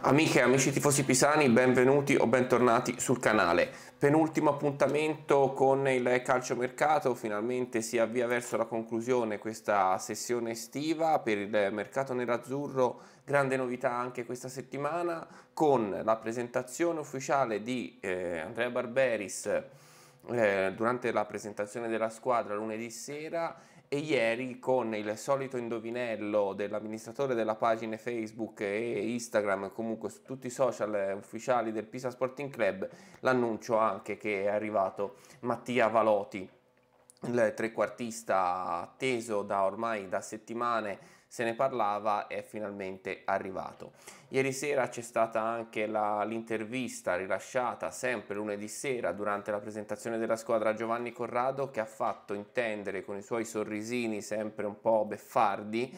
Amiche e amici tifosi pisani, benvenuti o bentornati sul canale. Penultimo appuntamento con il calciomercato, finalmente si avvia verso la conclusione questa sessione estiva per il mercato nerazzurro, grande novità anche questa settimana con la presentazione ufficiale di eh, Andrea Barberis eh, durante la presentazione della squadra lunedì sera e ieri con il solito indovinello dell'amministratore della pagina Facebook e Instagram, comunque su tutti i social ufficiali del Pisa Sporting Club, l'annuncio anche che è arrivato Mattia Valoti, il trequartista atteso da ormai da settimane se ne parlava è finalmente arrivato. Ieri sera c'è stata anche la, l'intervista rilasciata sempre lunedì sera durante la presentazione della squadra a Giovanni Corrado che ha fatto intendere con i suoi sorrisini sempre un po' beffardi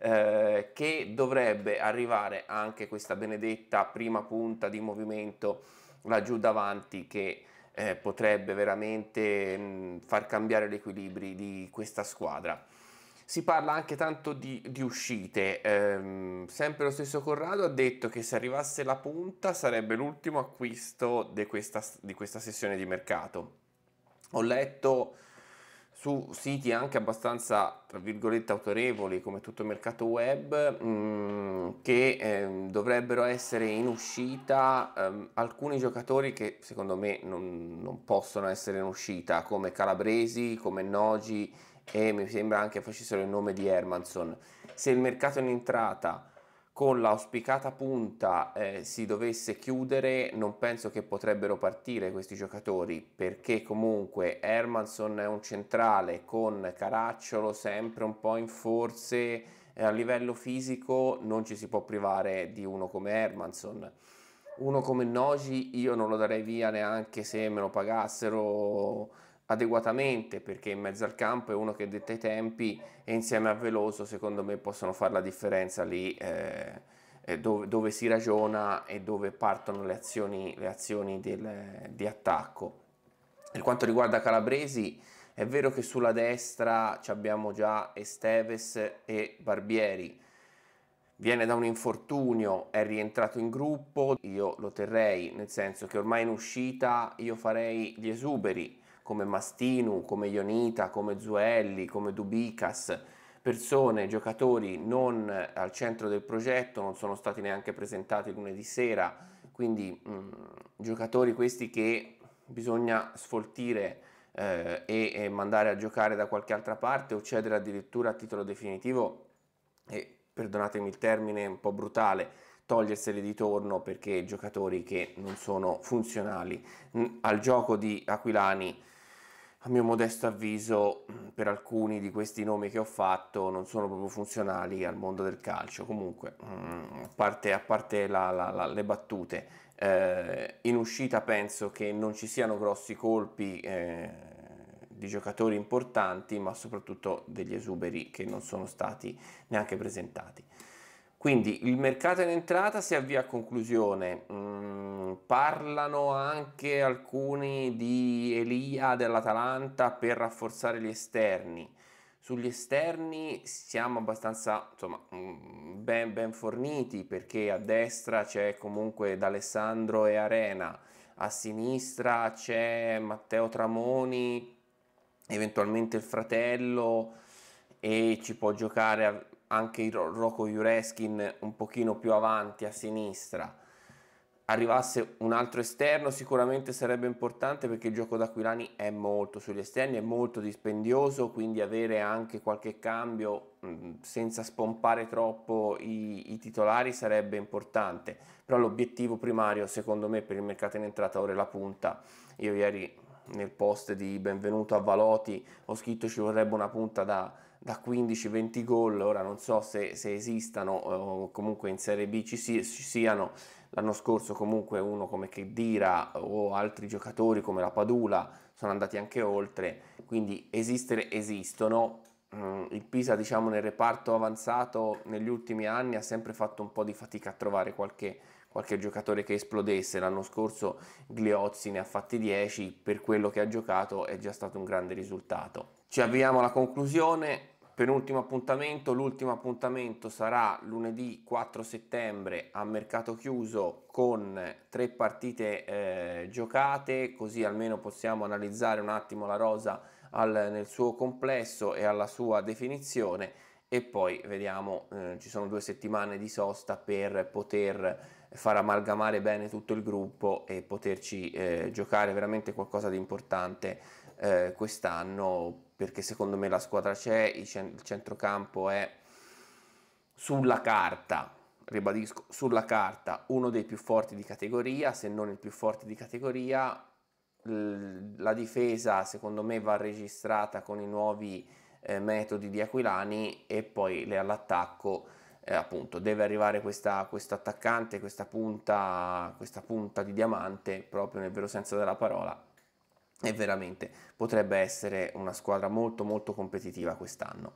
eh, che dovrebbe arrivare anche questa benedetta prima punta di movimento laggiù davanti che eh, potrebbe veramente mh, mm, far cambiare gli equilibri di questa squadra. Si parla anche tanto di, di uscite, ehm, sempre lo stesso Corrado ha detto che se arrivasse la punta sarebbe l'ultimo acquisto di questa, di questa sessione di mercato. Ho letto su siti anche abbastanza, tra virgolette, autorevoli come tutto il mercato web, mm, che ehm, dovrebbero essere in uscita ehm, alcuni giocatori che secondo me non, non, possono essere in uscita, come Calabresi, come Nogi e mi sembra anche facessero il nome di Hermanson. Se il mercato in entrata con l'auspicata punta eh, si dovesse chiudere, non penso che potrebbero partire questi giocatori, perché comunque Hermanson è un centrale con Caracciolo sempre un po' in forze, eh, a livello fisico non ci si può privare di uno come Hermanson. Uno come Noji io non lo darei via neanche se me lo pagassero adeguatamente perché in mezzo al campo è uno che detta i tempi e insieme a Veloso secondo me possono fare la differenza lì eh, eh dove, dove, si ragiona e dove partono le azioni, le azioni del, di attacco. Per quanto riguarda Calabresi è vero che sulla destra abbiamo già Esteves e Barbieri, viene da un infortunio, è rientrato in gruppo, io lo terrei, nel senso che ormai in uscita io farei gli esuberi, come Mastinu, come Ionita, come Zuelli, come Dubicas, persone, giocatori non eh, al centro del progetto, non sono stati neanche presentati lunedì sera, quindi mh, mm, giocatori questi che bisogna sfoltire eh, e, e, mandare a giocare da qualche altra parte o cedere addirittura a titolo definitivo e perdonatemi il termine un po' brutale toglierseli di torno perché giocatori che non sono funzionali mh, al gioco di Aquilani a mio modesto avviso, mm, per alcuni di questi nomi che ho fatto non sono proprio funzionali al mondo del calcio. Comunque, mm, a parte, a parte la, la, la, le battute, eh, in uscita penso che non ci siano grossi colpi eh, di giocatori importanti, ma soprattutto degli esuberi che non sono stati neanche presentati. Quindi il mercato in entrata si avvia a conclusione. Mm, parlano anche alcuni di Elia dell'Atalanta per rafforzare gli esterni. Sugli esterni siamo abbastanza insomma, mm, ben, ben forniti perché a destra c'è comunque D'Alessandro e Arena, a sinistra c'è Matteo Tramoni, eventualmente il fratello e ci può giocare anche il Rocco Jureskin un pochino più avanti a sinistra arrivasse un altro esterno sicuramente sarebbe importante perché il gioco d'Aquilani è molto sugli esterni, è molto dispendioso, quindi avere anche qualche cambio mh, mm, senza spompare troppo i, i, titolari sarebbe importante. Però l'obiettivo primario secondo me per il mercato in entrata ora è la punta. Io ieri nel post di benvenuto a Valoti ho scritto ci vorrebbe una punta da da 15-20 gol, ora non so se, se esistano eh, o comunque in Serie B ci, si, ci siano, l'anno scorso comunque uno come Kedira o altri giocatori come la Padula sono andati anche oltre, quindi esistere esistono, mm, il Pisa diciamo nel reparto avanzato negli ultimi anni ha sempre fatto un po' di fatica a trovare qualche qualche giocatore che esplodesse. L'anno scorso Gliozzi ne ha fatti 10, per quello che ha giocato è già stato un grande risultato. Ci avviamo alla conclusione, penultimo appuntamento, l'ultimo appuntamento sarà lunedì 4 settembre a mercato chiuso con tre partite eh, giocate, così almeno possiamo analizzare un attimo la rosa al, nel suo complesso e alla sua definizione e poi vediamo, eh, ci sono due settimane di sosta per poter far amalgamare bene tutto il gruppo e poterci eh, giocare veramente qualcosa di importante eh, quest'anno perché secondo me la squadra c'è, il centrocampo è sulla carta, ribadisco, sulla carta uno dei più forti di categoria, se non il più forte di categoria. La difesa secondo me va registrata con i nuovi eh, metodi di Aquilani e poi all'attacco eh, appunto deve arrivare questa, questo attaccante, questa punta, questa punta di diamante proprio nel vero senso della parola e veramente potrebbe essere una squadra molto molto competitiva quest'anno.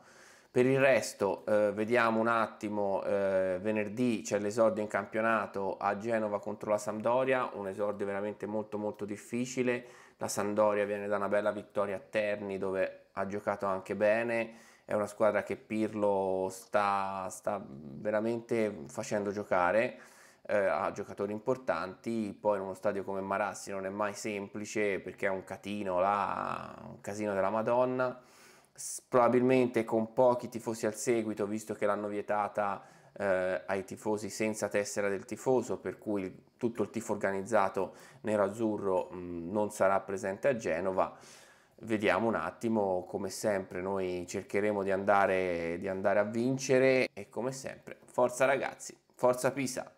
Per il resto eh, vediamo un attimo, eh, venerdì c'è l'esordio in campionato a Genova contro la Sampdoria, un esordio veramente molto molto difficile, la Sampdoria viene da una bella vittoria a Terni dove ha giocato anche bene, è una squadra che Pirlo sta, sta veramente facendo giocare eh, a giocatori importanti, poi in uno stadio come Marassi non è mai semplice perché è un catino là, un casino della Madonna, probabilmente con pochi tifosi al seguito, visto che l'hanno vietata eh, ai tifosi senza tessera del tifoso, per cui tutto il tifo organizzato nero-azzurro mh, mm, non sarà presente a Genova vediamo un attimo, come sempre noi cercheremo di andare, di andare a vincere e come sempre, forza ragazzi, forza Pisa!